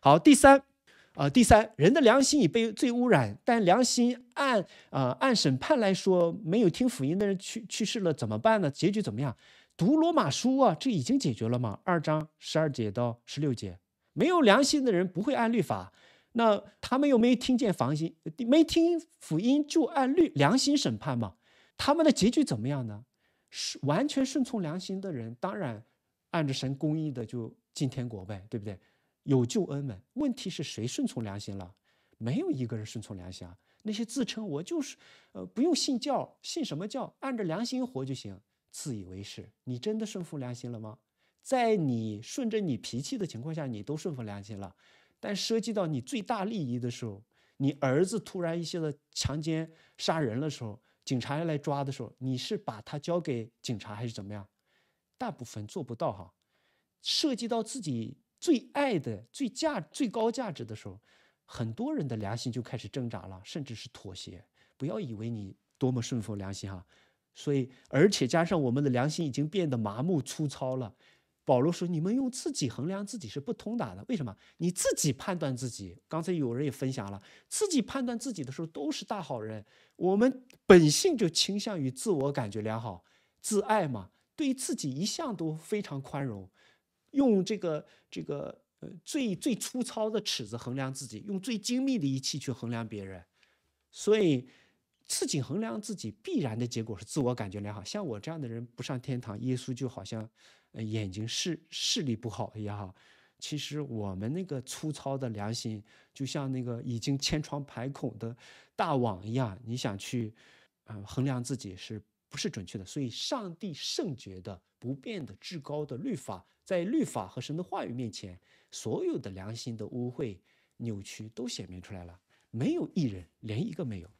好，第三，呃，第三人的良心已被罪污染，但良心按啊按审判来说，没有听福音的人去去世了怎么办呢？结局怎么样？读罗马书啊，这已经解决了吗？二章十二节到十六节，没有良心的人不会按律法，那他们又没听见房心，没听福音就按律良心审判嘛？他们的结局怎么样呢？是完全顺从良心的人，当然按着神公义的就进天国呗，对不对？有救恩们。问题是谁顺从良心了？没有一个人顺从良心啊！那些自称我就是，呃，不用信教，信什么教，按着良心活就行，自以为是。你真的顺服良心了吗？在你顺着你脾气的情况下，你都顺服良心了。但涉及到你最大利益的时候，你儿子突然一下子强奸杀人的时候，警察要来抓的时候，你是把他交给警察还是怎么样？大部分做不到哈。涉及到自己。最爱的最价最高价值的时候，很多人的良心就开始挣扎了，甚至是妥协。不要以为你多么顺服良心哈，所以而且加上我们的良心已经变得麻木粗糙了。保罗说：“你们用自己衡量自己是不通达的。为什么？你自己判断自己。刚才有人也分享了，自己判断自己的时候都是大好人。我们本性就倾向于自我感觉良好、自爱嘛，对自己一向都非常宽容。”用这个这个呃最最粗糙的尺子衡量自己，用最精密的仪器去衡量别人，所以自己衡量自己必然的结果是自我感觉良好。像我这样的人不上天堂，耶稣就好像眼睛视视力不好一样。其实我们那个粗糙的良心，就像那个已经千疮百孔的大网一样，你想去啊衡量自己是。不是准确的，所以上帝圣洁的、不变的、至高的律法，在律法和神的话语面前，所有的良心的污秽、扭曲都显明出来了，没有一人，连一个没有。